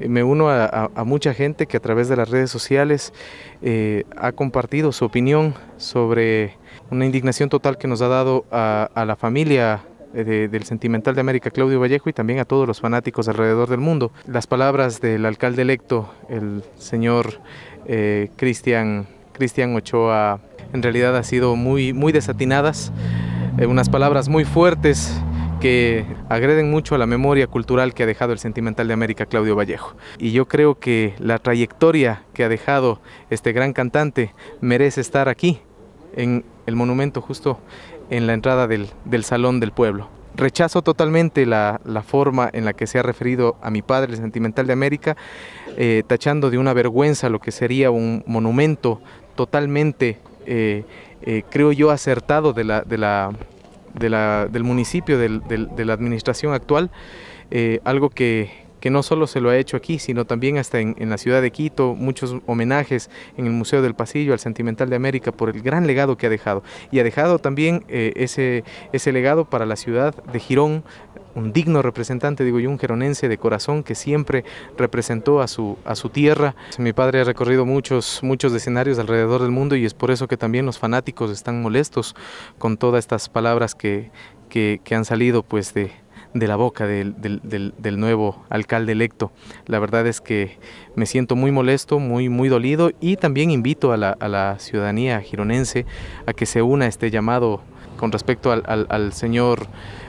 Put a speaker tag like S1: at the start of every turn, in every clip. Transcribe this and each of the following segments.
S1: Eh, me uno a, mucha gente que a través de las redes sociales eh, ha compartido su opinión sobre una indignación total que nos ha dado a, la familia eh, del sentimental de América, Claudio Vallejo, y también a todos los fanáticos alrededor del mundo. Las palabras del alcalde electo, el señor Cristian, Ochoa, en realidad han sido muy, muy desatinadas, unas palabras muy fuertes que agreden mucho a la memoria cultural que ha dejado el sentimental de América, Claudio Vallejo. Y yo creo que la trayectoria que ha dejado este gran cantante merece estar aquí, en el monumento justo en la entrada del, Salón del Pueblo. Rechazo totalmente la, forma en la que se ha referido a mi padre, el sentimental de América, eh, tachando de una vergüenza lo que sería un monumento totalmente, eh, eh, creo yo, acertado de la, de la del municipio, del, de la administración actual, eh, algo que, que no solo se lo ha hecho aquí, sino también hasta en, la ciudad de Quito, muchos homenajes en el Museo del Pasillo al Sentimental de América por el gran legado que ha dejado. Y ha dejado también eh, ese, ese legado para la ciudad de Girón, un digno representante, digo yo, un geronense de corazón que siempre representó a su, a su tierra. Mi padre ha recorrido muchos, muchos escenarios alrededor del mundo y es por eso que también los fanáticos están molestos con todas estas palabras que, que han salido pues de, de la boca del, nuevo alcalde electo. La verdad es que me siento muy molesto, muy, muy dolido y también invito a la, ciudadanía gironense a que se una a este llamado con respecto al, señor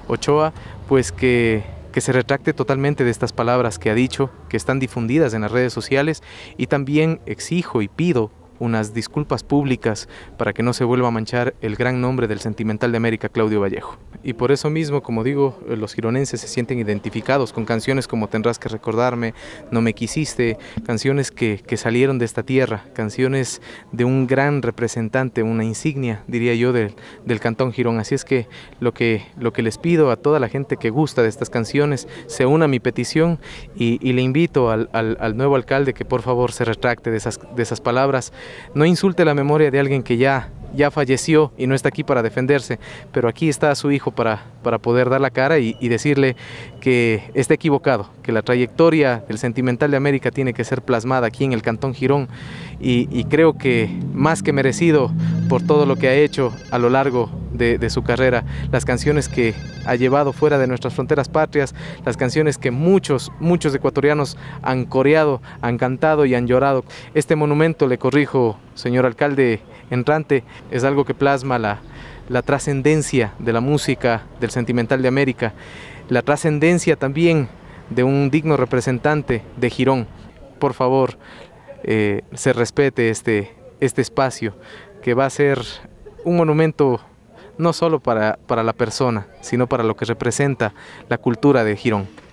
S1: Ochoa, pues que que se retracte totalmente de estas palabras que ha dicho, que están difundidas en las redes sociales y también exijo y pido unas disculpas públicas para que no se vuelva a manchar el gran nombre del sentimental de América, Claudio Vallejo. Y por eso mismo, como digo, los gironenses se sienten identificados con canciones como Tendrás que recordarme, No me quisiste, canciones que, que salieron de esta tierra, canciones de un gran representante, una insignia, diría yo, del, del Cantón Girón. Así es que lo, que lo que les pido a toda la gente que gusta de estas canciones, se una a mi petición y, le invito al, al, al, nuevo alcalde que por favor se retracte de esas, de esas palabras no insulte la memoria de alguien que ya, ya falleció y no está aquí para defenderse, pero aquí está su hijo para, poder dar la cara y, decirle que está equivocado, que la trayectoria del sentimental de América tiene que ser plasmada aquí en el Cantón Girón y, y creo que más que merecido por todo lo que ha hecho a lo largo de, su carrera, las canciones que ha llevado fuera de nuestras fronteras patrias, las canciones que muchos, muchos ecuatorianos han coreado, han cantado y han llorado. Este monumento, le corrijo, señor alcalde entrante, es algo que plasma la, trascendencia de la música del sentimental de América, la trascendencia también de un digno representante de Girón. Por favor, eh, se respete este, este espacio que va a ser un monumento no solo para, para la persona, sino para lo que representa la cultura de Girón.